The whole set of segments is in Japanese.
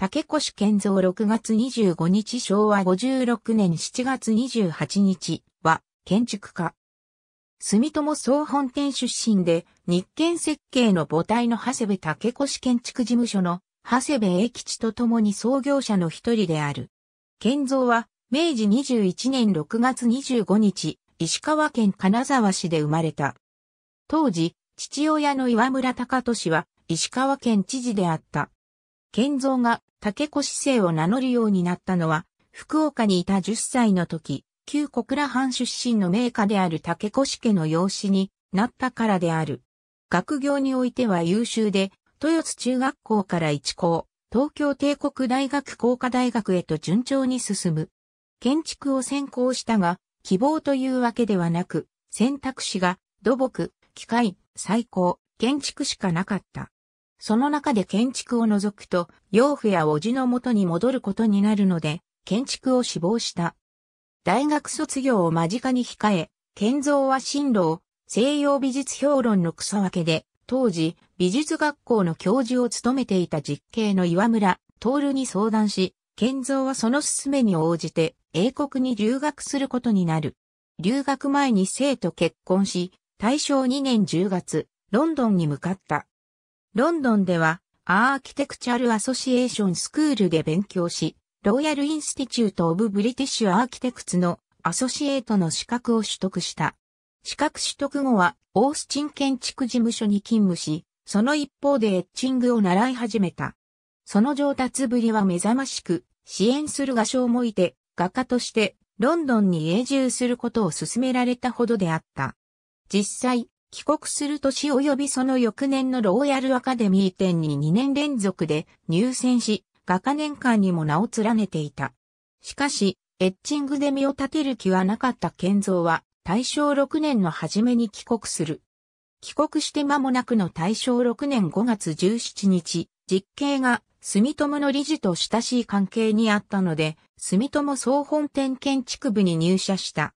竹越健造6月25日昭和56年7月28日は建築家。住友総本店出身で日建設計の母体の長谷部竹越建築事務所の長谷部英吉と共に創業者の一人である。健造は明治21年6月25日石川県金沢市で生まれた。当時、父親の岩村隆俊は石川県知事であった。建三が竹市政を名乗るようになったのは、福岡にいた10歳の時、旧小倉藩出身の名家である竹氏家の養子になったからである。学業においては優秀で、豊津中学校から一校、東京帝国大学工科大学へと順調に進む。建築を専攻したが、希望というわけではなく、選択肢が土木、機械、最高、建築しかなかった。その中で建築を除くと、養父や叔父の元に戻ることになるので、建築を志望した。大学卒業を間近に控え、建造は進路を西洋美術評論の草分けで、当時、美術学校の教授を務めていた実刑の岩村徹に相談し、建造はその勧めに応じて、英国に留学することになる。留学前に生と結婚し、大正2年10月、ロンドンに向かった。ロンドンでは、アーキテクチャル・アソシエーション・スクールで勉強し、ロイヤル・インスティチュート・オブ・ブリティッシュ・アーキテクツのアソシエートの資格を取得した。資格取得後は、オースチン建築事務所に勤務し、その一方でエッチングを習い始めた。その上達ぶりは目覚ましく、支援する画商もいて、画家としてロンドンに永住することを勧められたほどであった。実際、帰国する年及びその翌年のローヤルアカデミー展に2年連続で入選し、画家年間にも名を連ねていた。しかし、エッチングで身を立てる気はなかった建造は、大正6年の初めに帰国する。帰国して間もなくの大正6年5月17日、実刑が住友の理事と親しい関係にあったので、住友総本店建築部に入社した。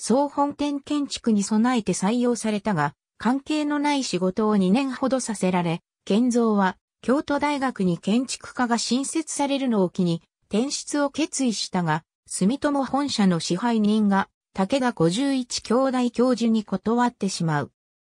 総本店建築に備えて採用されたが、関係のない仕事を2年ほどさせられ、建造は京都大学に建築家が新設されるのを機に、転出を決意したが、住友本社の支配人が、武田51兄弟教授に断ってしまう。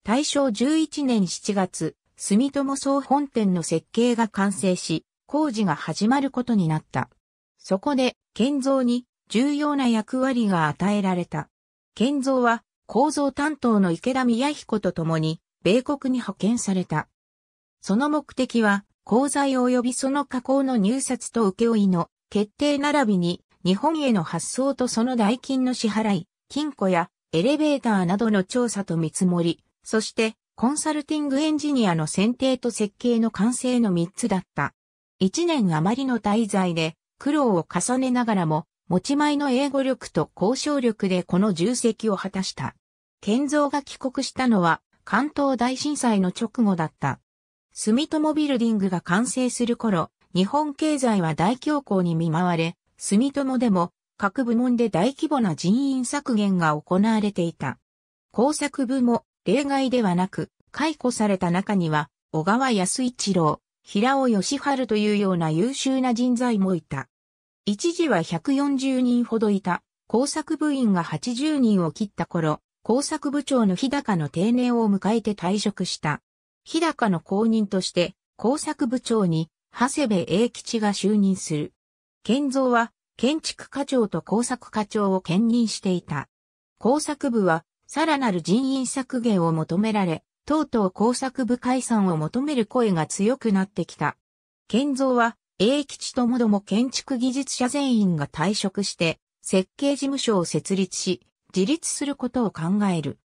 大正11年7月、住友総本店の設計が完成し、工事が始まることになった。そこで、建造に重要な役割が与えられた。建造は構造担当の池田宮彦と共に、米国に派遣された。その目的は、鋼材及びその加工の入札と請負の決定並びに、日本への発送とその代金の支払い、金庫やエレベーターなどの調査と見積もり、そしてコンサルティングエンジニアの選定と設計の完成の3つだった。1年余りの滞在で苦労を重ねながらも持ち前の英語力と交渉力でこの重責を果たした。建造が帰国したのは関東大震災の直後だった。住友ビルディングが完成する頃、日本経済は大恐慌に見舞われ、住友でも各部門で大規模な人員削減が行われていた。工作部も例外ではなく、解雇された中には、小川安一郎、平尾義春というような優秀な人材もいた。一時は140人ほどいた工作部員が80人を切った頃、工作部長の日高の定年を迎えて退職した。日高の後任として工作部長に長谷部英吉が就任する。建造は建築課長と工作課長を兼任していた。工作部はさらなる人員削減を求められ、とうとう工作部解散を求める声が強くなってきた。建造は英吉ともども建築技術者全員が退職して、設計事務所を設立し、自立することを考える。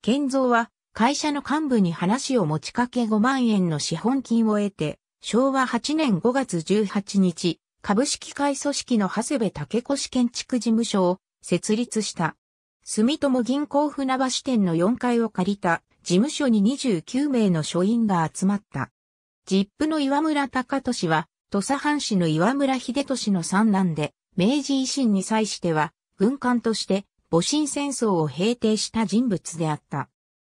建造は、会社の幹部に話を持ちかけ5万円の資本金を得て、昭和8年5月18日、株式会組織の長谷部武越建築事務所を設立した。住友銀行船橋店の4階を借りた事務所に29名の書員が集まった。ジップの岩村隆俊は土佐藩士の岩村秀俊の三男で、明治維新に際しては、軍艦として、戊辰戦争を平定した人物であった。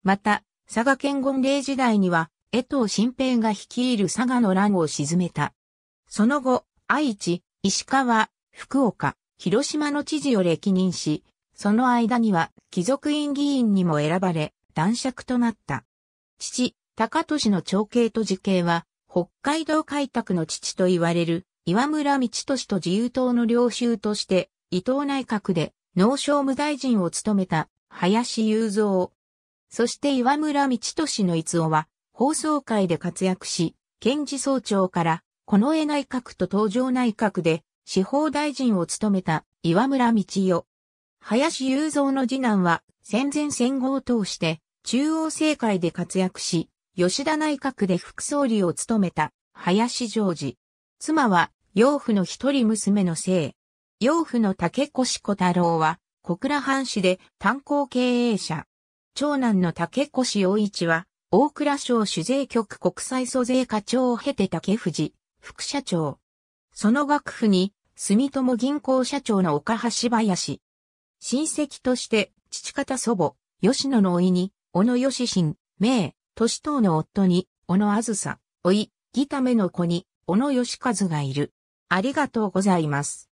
また、佐賀県権令時代には、江藤新平が率いる佐賀の乱を鎮めた。その後、愛知、石川、福岡、広島の知事を歴任し、その間には貴族院議員にも選ばれ、男爵となった。父、高俊の長兄と次兄は、北海道開拓の父と言われる岩村道俊と自由党の領袖として伊藤内閣で農商務大臣を務めた林雄三。そして岩村道俊の逸夫は放送会で活躍し、検事総長から近衛内閣と東条内閣で司法大臣を務めた岩村道夫。林雄三の次男は戦前戦後を通して中央政界で活躍し、吉田内閣で副総理を務めた林常治。妻は養父の一人娘の生。養父の竹越小太郎は小倉藩士で炭鉱経営者。長男の竹越洋一は大倉省主税局国際租税課長を経て竹藤副社長。その学府に住友銀行社長の岡橋林。親戚として父方祖母、吉野の甥に、小野義信、名、年等の夫に、小野あずさ、おい、ギための子に、小野義和がいる。ありがとうございます。